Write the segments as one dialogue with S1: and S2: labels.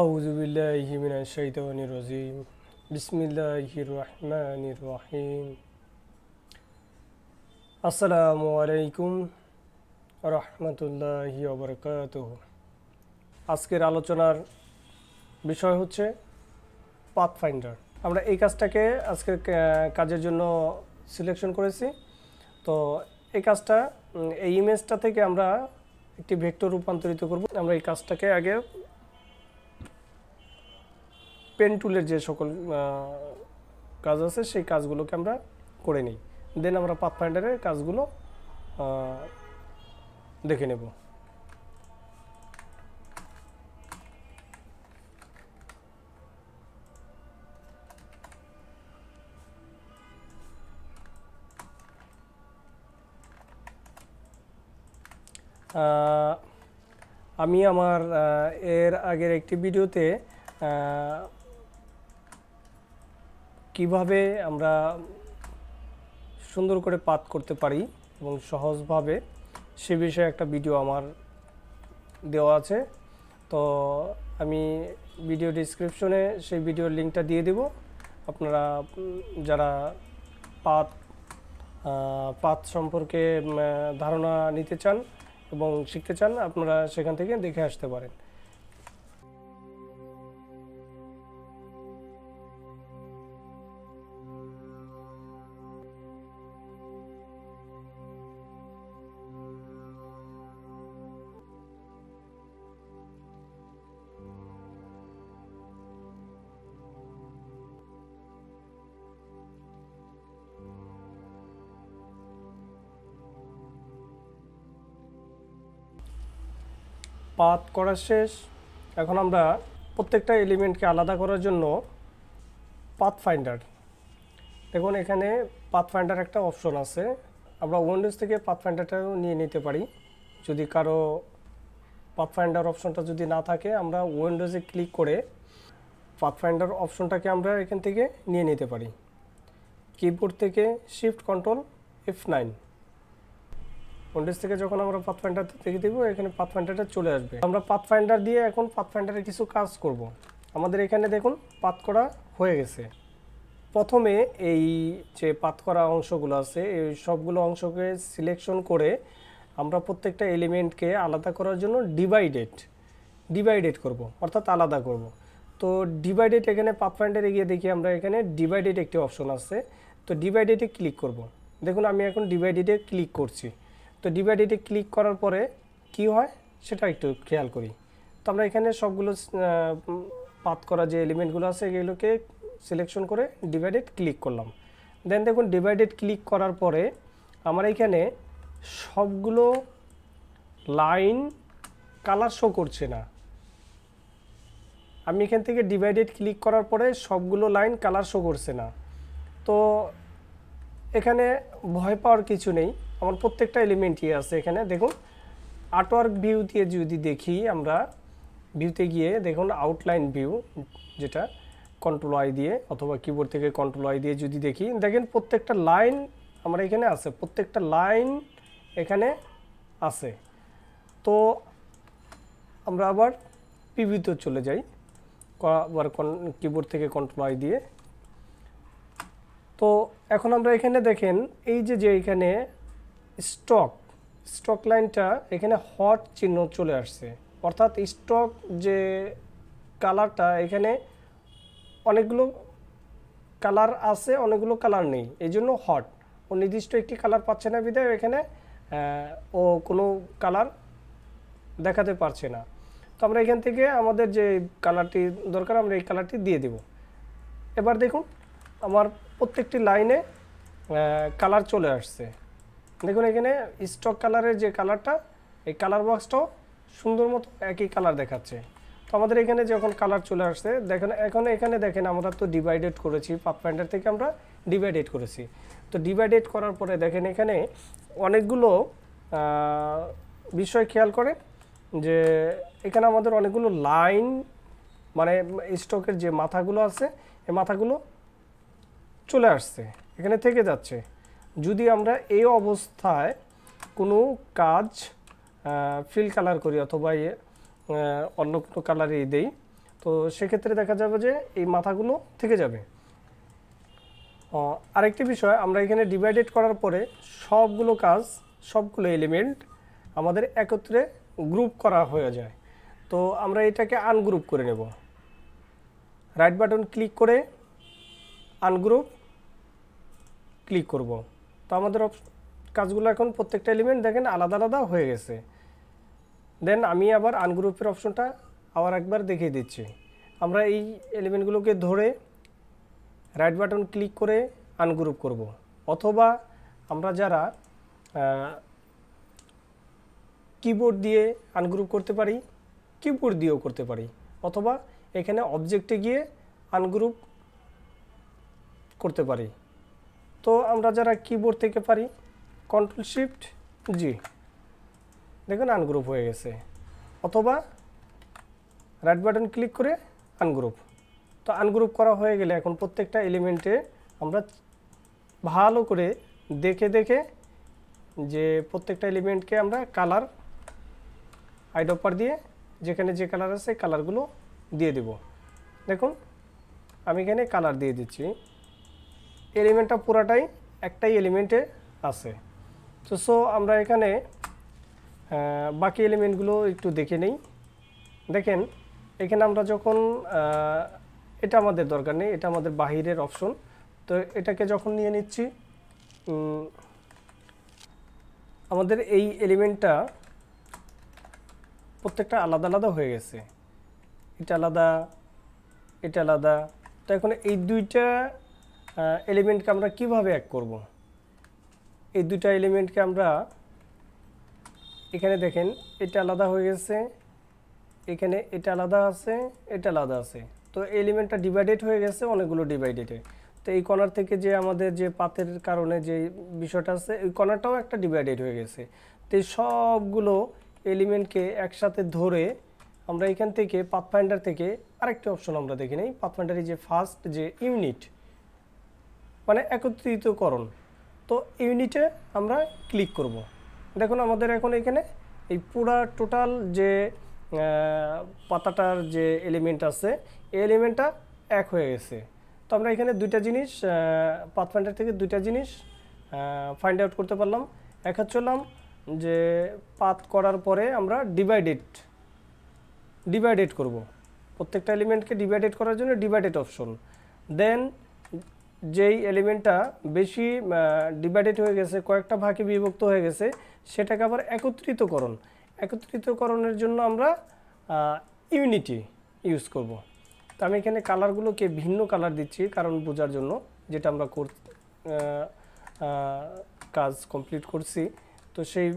S1: আউজুবিল্লাহিমিনাশাইতানিরজিম বিসমিল্লাহির আসসালামু আলাইকুম রহমতুল্লাহি অবরকাত আজকের আলোচনার বিষয় হচ্ছে ফাইন্ডার আমরা এই কাজটাকে আজকের কাজের জন্য সিলেকশন করেছি তো এই কাজটা এই ইমেজটা থেকে আমরা একটি ভেক্টর রূপান্তরিত করব আমরা এই কাজটাকে আগে পেন টুলের যে সকল কাজ আছে সেই কাজগুলোকে আমরা করে নিই দেন আমরা পাথফাইন্ডারের কাজগুলো দেখে নেব আমি আমার এর আগের একটি ভিডিওতে কিভাবে আমরা সুন্দর করে পাত করতে পারি এবং সহজভাবে সে বিষয়ে একটা ভিডিও আমার দেওয়া আছে তো আমি ভিডিও ডিসক্রিপশনে সেই ভিডিওর লিঙ্কটা দিয়ে দেব আপনারা যারা পাত পাত সম্পর্কে ধারণা নিতে চান এবং শিখতে চান আপনারা সেখান থেকে দেখে আসতে পারেন পাত করা শেষ এখন আমরা প্রত্যেকটা এলিমেন্টকে আলাদা করার জন্য পাথ ফাইন্ডার দেখুন এখানে পাথ ফাইন্ডার একটা অপশন আছে আমরা উইন্ডোজ থেকে পাত ফাইন্ডারটাও নিয়ে নিতে পারি যদি কারো পাথ ফাইন্ডার অপশনটা যদি না থাকে আমরা উইন্ডোজে ক্লিক করে পাথ ফাইন্ডার অপশনটাকে আমরা এখান থেকে নিয়ে নিতে পারি কিবোর্ড থেকে shift control F nine Windows থেকে যখন আমরা পাথফাইন্ডার থেকে দেবো এখানে পাথফাইন্ডারটা চলে আসবে আমরা পাথফাইন্ডার দিয়ে এখন পাথফাইন্ডারে কিছু কাজ করব। আমাদের এখানে দেখুন পাত করা হয়ে গেছে প্রথমে এই যে পাত করা অংশগুলো আছে এই সবগুলো অংশকে সিলেকশন করে আমরা প্রত্যেকটা এলিমেন্টকে আলাদা করার জন্য ডিভাইডেড ডিভাইডেড করব অর্থাৎ আলাদা করব তো ডিভাইডেড এখানে পাথফাইন্ডারে গিয়ে দেখি আমরা এখানে ডিভাইডেড একটি অপশন আছে তো ডিভাইডেডে ক্লিক করব দেখুন আমি এখন ডিভাইডেডে ক্লিক করছি তো ডিভাইডেডে ক্লিক করার পরে কি হয় সেটা একটু খেয়াল করি তো আমরা এখানে সবগুলো পাত করা যে এলিমেন্টগুলো আছে এগুলোকে সিলেকশন করে ডিভাইডেড ক্লিক করলাম দেন দেখুন ডিভাইডেড ক্লিক করার পরে আমার এখানে সবগুলো লাইন কালার শো করছে না আমি এখান থেকে ডিভাইডেড ক্লিক করার পরে সবগুলো লাইন কালার শো করছে না তো এখানে ভয় পাওয়ার কিছু নেই আমার প্রত্যেকটা এলিমেন্টই আছে এখানে দেখুন আর্টওয়ার্ক ভিউ দিয়ে যদি দেখি আমরা ভিউতে গিয়ে দেখুন আউটলাইন ভিউ যেটা কন্ট্রোল আই দিয়ে অথবা কিবোর্ড থেকে কন্ট্রোল আই দিয়ে যদি দেখি দেখেন প্রত্যেকটা লাইন আমরা এখানে আছে প্রত্যেকটা লাইন এখানে আছে তো আমরা আবার পিভিতে চলে যাই আবার কিবোর্ড থেকে কন্ট্রোল আই দিয়ে তো এখন আমরা এখানে দেখেন এই যে যে এখানে স্টক স্টক লাইনটা এখানে হট চিহ্ন চলে আসছে অর্থাৎ স্টক যে কালারটা এখানে অনেকগুলো কালার আছে অনেকগুলো কালার নেই এই জন্য হট ও নির্দিষ্ট একটি কালার পাচ্ছে না বিধায় এখানে ও কোনো কালার দেখাতে পারছে না তো আমরা এখান থেকে আমাদের যে কালারটি দরকার আমরা এই কালারটি দিয়ে দেব এবার দেখুন আমার প্রত্যেকটি লাইনে কালার চলে আসছে দেখুন এখানে স্টক কালারের যে কালারটা এই কালার বক্সটাও সুন্দর মতো একই কালার দেখাচ্ছে তো আমাদের এখানে যখন কালার চলে আসছে দেখেন এখন এখানে দেখেন আমরা তো ডিভাইডেড করেছি পাপ প্যান্ডার থেকে আমরা ডিভাইডেড করেছি তো ডিভাইডেড করার পরে দেখেন এখানে অনেকগুলো বিষয় খেয়াল করে যে এখানে আমাদের অনেকগুলো লাইন মানে স্টকের যে মাথাগুলো আছে এই মাথাগুলো চলে আসছে এখানে থেকে যাচ্ছে যদি আমরা এই অবস্থায় কোনো কাজ ফিল কালার করি অথবা অন্য কোনো কালারে দেই তো সেক্ষেত্রে দেখা যাবে যে এই মাথাগুলো থেকে যাবে আরেকটি বিষয় আমরা এখানে ডিভাইডেড করার পরে সবগুলো কাজ সবগুলো এলিমেন্ট আমাদের একত্রে গ্রুপ করা হয়ে যায় তো আমরা এটাকে আনগ্রুপ করে নেব রাইট বাটন ক্লিক করে আনগ্রুপ ক্লিক করব তো আমাদের কাজগুলো এখন প্রত্যেকটা এলিমেন্ট দেখেন আলাদা আলাদা হয়ে গেছে দেন আমি আবার আনগ্রুপের অপশনটা আবার একবার দেখিয়ে দিচ্ছি আমরা এই এলিমেন্টগুলোকে ধরে রাইট বাটন ক্লিক করে আনগ্রুপ করব। অথবা আমরা যারা কিবোর্ড দিয়ে আনগ্রুপ করতে পারি কিবোর্ড দিয়েও করতে পারি অথবা এখানে অবজেক্টে গিয়ে আনগ্রুপ করতে পারি তো আমরা যারা কিবোর্ড থেকে পারি কন্ট্রোল শিফট জি দেখুন আনগ্রুপ হয়ে গেছে অথবা রাইট বাটন ক্লিক করে আনগ্রুপ তো আনগ্রুপ করা হয়ে গেলে এখন প্রত্যেকটা এলিমেন্টে আমরা ভালো করে দেখে দেখে যে প্রত্যেকটা এলিমেন্টকে আমরা কালার আইডপার দিয়ে যেখানে যে কালার আছে কালারগুলো দিয়ে দেব দেখুন আমি এখানে কালার দিয়ে দিচ্ছি এলিমেন্টটা পুরাটাই একটাই এলিমেন্টে আছে তো সো আমরা এখানে বাকি এলিমেন্টগুলো একটু দেখে নেই দেখেন এখানে আমরা যখন এটা আমাদের দরকার নেই এটা আমাদের বাহিরের অপশন তো এটাকে যখন নিয়ে নিচ্ছি আমাদের এই এলিমেন্টটা প্রত্যেকটা আলাদা আলাদা হয়ে গেছে এটা আলাদা এটা আলাদা তো এখন এই দুইটা এলিমেন্টকে আমরা কিভাবে এক করব। এই দুটা এলিমেন্টকে আমরা এখানে দেখেন এটা আলাদা হয়ে গেছে এখানে এটা আলাদা আছে এটা আলাদা আছে তো এলিমেন্টটা ডিভাইডেড হয়ে গেছে অনেকগুলো ডিভাইডেডে তো এই কণার থেকে যে আমাদের যে পাতের কারণে যে বিষয়টা আছে ওই কণাটাও একটা ডিভাইডেড হয়ে গেছে তো সবগুলো এলিমেন্টকে একসাথে ধরে আমরা এখান থেকে পাথফাইন্ডার থেকে আরেকটি অপশন আমরা দেখি নিই পাথফাইন্ডারের যে ফার্স্ট যে ইউনিট মানে একত্রিতকরণ তো ইউনিটে আমরা ক্লিক করব। দেখুন আমাদের এখন এখানে এই পুরা টোটাল যে পাতাটার যে এলিমেন্ট আছে এই এলিমেন্টটা এক হয়ে গেছে তো আমরা এখানে দুইটা জিনিস পাথফাইন্ডার থেকে দুইটা জিনিস ফাইন্ড আউট করতে পারলাম এক হচ্ছে যে পাত করার পরে আমরা ডিভাইডেড ডিভাইডেড করব প্রত্যেকটা এলিমেন্টকে ডিভাইডেড করার জন্য ডিভাইডেড অপশন দেন যেই এলিমেন্টটা বেশি ডিভাইডেড হয়ে গেছে কয়েকটা ভাগে বিভক্ত হয়ে গেছে সেটাকে আবার একত্রিতকরণ একত্রিতকরণের জন্য আমরা ইউনিটি ইউজ করব। তো আমি এখানে কালারগুলোকে ভিন্ন কালার দিচ্ছি কারণ বোঝার জন্য যেটা আমরা কর কাজ কমপ্লিট করছি তো সেই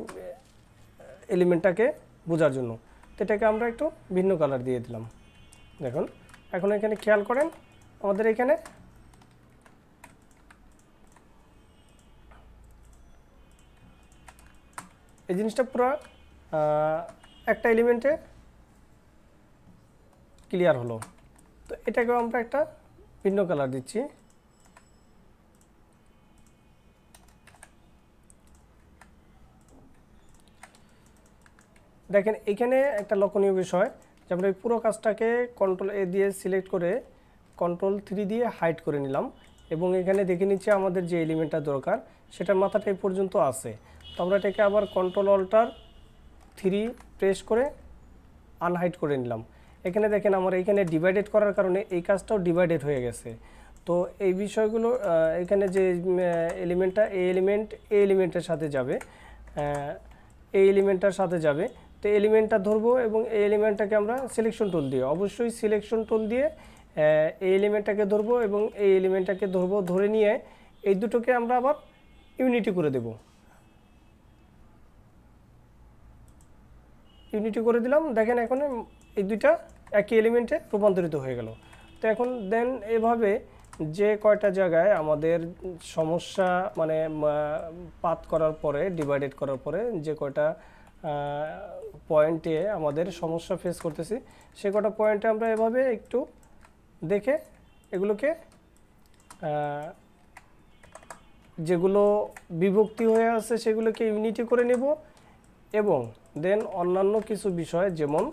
S1: এলিমেন্টটাকে বোঝার জন্য তো এটাকে আমরা একটু ভিন্ন কালার দিয়ে দিলাম দেখুন এখন এখানে খেয়াল করেন আমাদের এখানে এই জিনিসটা পুরো একটা এলিমেন্টে ক্লিয়ার হলো তো এটাকেও আমরা একটা ভিন্ন কালার দিচ্ছি দেখেন এখানে একটা লক্ষণীয় বিষয় যে আমরা এই পুরো কাজটাকে কন্ট্রোল এ দিয়ে সিলেক্ট করে কন্ট্রোল থ্রি দিয়ে হাইট করে নিলাম এবং এখানে দেখে নিচ্ছে আমাদের যে এলিমেন্টটা দরকার সেটার মাথাটা এই পর্যন্ত আছে তো আমরা এটাকে আবার কন্ট্রোল অল্টার থ্রি প্রেস করে আনহাইট করে নিলাম এখানে দেখেন আমার এখানে ডিভাইডেড করার কারণে এই কাজটাও ডিভাইডেড হয়ে গেছে তো এই বিষয়গুলো এখানে যে এলিমেন্টটা এই এলিমেন্ট এই এলিমেন্টের সাথে যাবে এই এলিমেন্টটার সাথে যাবে তো এলিমেন্টটা ধরবো এবং এই এলিমেন্টটাকে আমরা সিলেকশন টুল দিয়ে অবশ্যই সিলেকশন টুল দিয়ে এই এলিমেন্টটাকে ধরবো এবং এই এলিমেন্টটাকে ধরবো ধরে নিয়ে এই দুটোকে আমরা আবার ইউনিটি করে দেবো ইউনিটি করে দিলাম দেখেন এখন এই দুইটা একই এলিমেন্টে রূপান্তরিত হয়ে গেল তো এখন দেন এভাবে যে কয়টা জায়গায় আমাদের সমস্যা মানে পাত করার পরে ডিভাইডেড করার পরে যে কয়টা পয়েন্টে আমাদের সমস্যা ফেস করতেছি সে কটা পয়েন্টে আমরা এভাবে একটু দেখে এগুলোকে যেগুলো বিভক্তি হয়ে আছে সেগুলোকে ইউনিটি করে নেব এবং দেন অন্যান্য কিছু বিষয় যেমন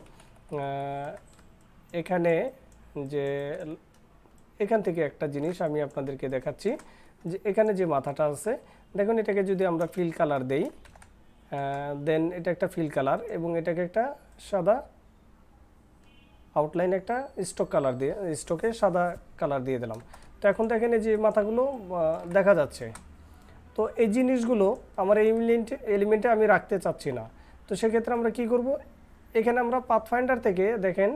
S1: এখানে যে এখান থেকে একটা জিনিস আমি আপনাদেরকে দেখাচ্ছি যে এখানে যে মাথাটা আছে দেখুন এটাকে যদি আমরা ফিল কালার দেই দেন এটা একটা ফিল কালার এবং এটাকে একটা সাদা আউটলাইন একটা স্টক কালার দিয়ে স্টকে সাদা কালার দিয়ে দিলাম তো এখন দেখেন এখানে যে মাথাগুলো দেখা যাচ্ছে তো এই জিনিসগুলো আমার এই এলিমেন্টে আমি রাখতে চাচ্ছি না তো সেক্ষেত্রে আমরা কি করব এখানে আমরা পাথফাইন্ডার থেকে দেখেন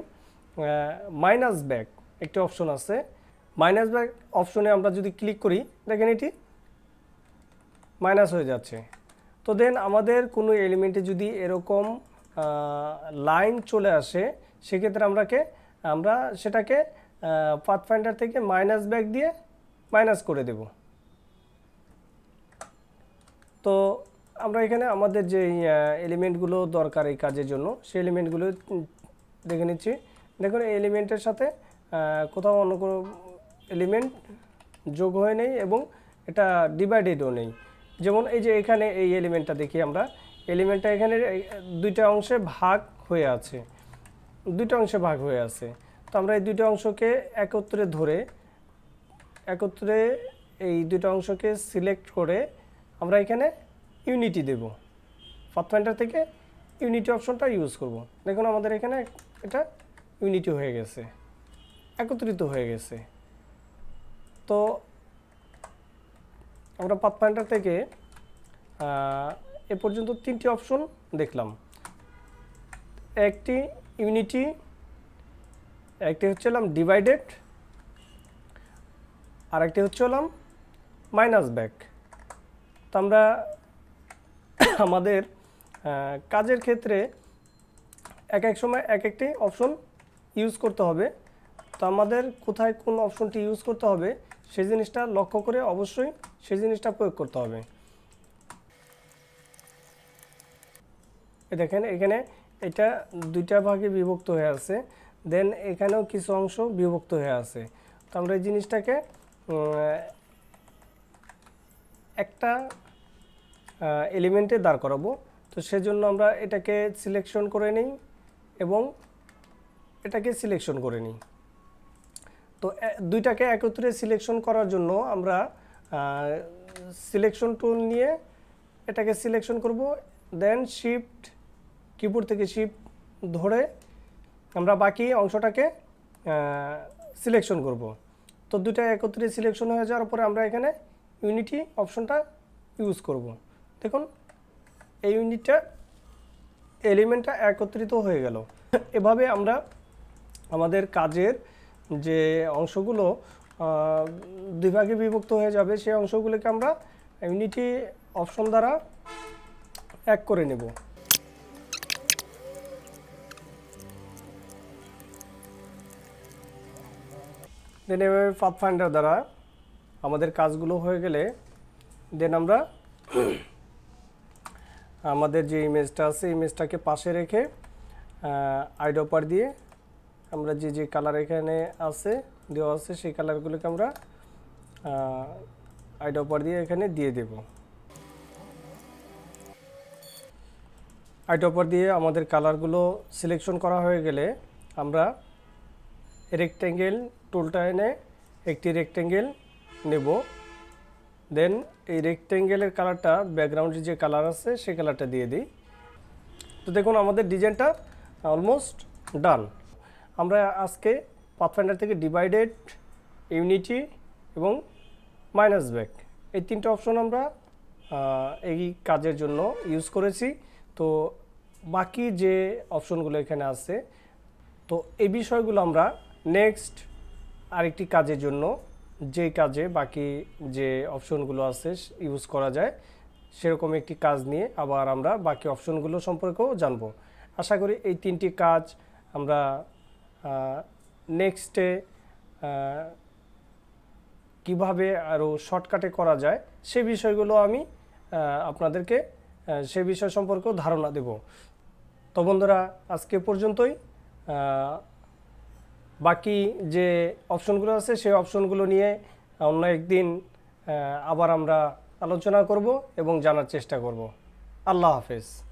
S1: মাইনাস ব্যাক একটি অপশন আছে মাইনাস ব্যাক অপশনে আমরা যদি ক্লিক করি দেখেন এটি মাইনাস হয়ে যাচ্ছে তো দেন আমাদের কোনো এলিমেন্টে যদি এরকম লাইন চলে আসে সেক্ষেত্রে আমরাকে আমরা সেটাকে পাথফাইন্ডার থেকে মাইনাস ব্যাক দিয়ে মাইনাস করে দেব তো আমরা এখানে আমাদের যে এলিমেন্টগুলো দরকার এই কাজের জন্য সেই এলিমেন্টগুলো দেখে নিচ্ছি দেখুন এই এলিমেন্টের সাথে কোথাও অন্য কোনো এলিমেন্ট যোগ হয়ে নেই এবং এটা ডিভাইডেডও নেই যেমন এই যে এখানে এই এলিমেন্টটা দেখি আমরা এলিমেন্টটা এখানে দুইটা অংশে ভাগ হয়ে আছে দুইটা অংশে ভাগ হয়ে আছে তো আমরা এই দুইটা অংশকে একত্রে ধরে একত্রে এই দুইটা অংশকে সিলেক্ট করে আমরা এখানে ইউনিটি দেব পাথফাইন্ডার থেকে ইউনিটি অপশনটা ইউজ করব দেখুন আমাদের এখানে এটা ইউনিটি হয়ে গেছে একত্রিত হয়ে গেছে তো আমরা পাথফাইন্ডার থেকে এ পর্যন্ত তিনটি অপশন দেখলাম একটি ইউনিটি একটি হচ্ছে হলাম ডিভাইডেড আর একটি হচ্ছে হলাম মাইনাস ব্যাক তো আমরা আমাদের কাজের ক্ষেত্রে এক এক সময় এক একটি অপশন ইউজ করতে হবে তো আমাদের কোথায় কোন অপশনটি ইউজ করতে হবে সেই জিনিসটা লক্ষ্য করে অবশ্যই সেই জিনিসটা প্রয়োগ করতে হবে দেখেন এখানে এটা দুইটা ভাগে বিভক্ত হয়ে আছে দেন এখানেও কিছু অংশ বিভক্ত হয়ে আছে তো আমরা এই জিনিসটাকে একটা এলিমেন্টে দাঁড় করাবো তো সেজন্য আমরা এটাকে সিলেকশন করে নিই এবং এটাকে সিলেকশন করে নিই তো দুইটাকে একত্রে সিলেকশন করার জন্য আমরা সিলেকশন টুল নিয়ে এটাকে সিলেকশন করব দেন শিফট কিবোর্ড থেকে শিফট ধরে আমরা বাকি অংশটাকে সিলেকশন করব তো দুটা একত্রে সিলেকশন হয়ে যাওয়ার পরে আমরা এখানে ইউনিটি অপশনটা ইউজ করবো দেখুন এই ইউনিটটা এলিমেন্টটা একত্রিত হয়ে গেল এভাবে আমরা আমাদের কাজের যে অংশগুলো দুই ভাগে বিভক্ত হয়ে যাবে সেই অংশগুলোকে আমরা ইউনিটি অপশন দ্বারা এক করে নেব দেন এভাবে ফাইন্ডার দ্বারা আমাদের কাজগুলো হয়ে গেলে দেন আমরা আমাদের যে ইমেজটা আছে ইমেজটাকে পাশে রেখে আইডোপার দিয়ে আমরা যে যে কালার এখানে আছে দেওয়া আছে সেই কালারগুলোকে আমরা আইডোপার দিয়ে এখানে দিয়ে দেব আইডোপার দিয়ে আমাদের কালারগুলো সিলেকশন করা হয়ে গেলে আমরা রেক্ট্যাঙ্গেল টুলটা এনে একটি রেক্ট্যাঙ্গেল নেব দেন এই রেক্টেঙ্গেলের কালারটা ব্যাকগ্রাউন্ডের যে কালার আছে সেই কালারটা দিয়ে দিই তো দেখুন আমাদের ডিজাইনটা অলমোস্ট ডান আমরা আজকে পাথফাইন্ডার থেকে ডিভাইডেড ইউনিটি এবং মাইনাস ব্যাক এই তিনটা অপশন আমরা এই কাজের জন্য ইউজ করেছি তো বাকি যে অপশনগুলো এখানে আছে তো এই বিষয়গুলো আমরা নেক্সট আরেকটি কাজের জন্য যে কাজে বাকি যে অপশনগুলো আছে ইউজ করা যায় সেরকম একটি কাজ নিয়ে আবার আমরা বাকি অপশনগুলো সম্পর্কেও জানব আশা করি এই তিনটি কাজ আমরা নেক্সটে কিভাবে আরও শর্টকাটে করা যায় সে বিষয়গুলো আমি আপনাদেরকে সে বিষয় সম্পর্কেও ধারণা দেব তো বন্ধুরা আজকে পর্যন্তই বাকি যে অপশনগুলো আছে সেই অপশনগুলো নিয়ে অন্য একদিন আবার আমরা আলোচনা করব এবং জানার চেষ্টা করব আল্লাহ হাফেজ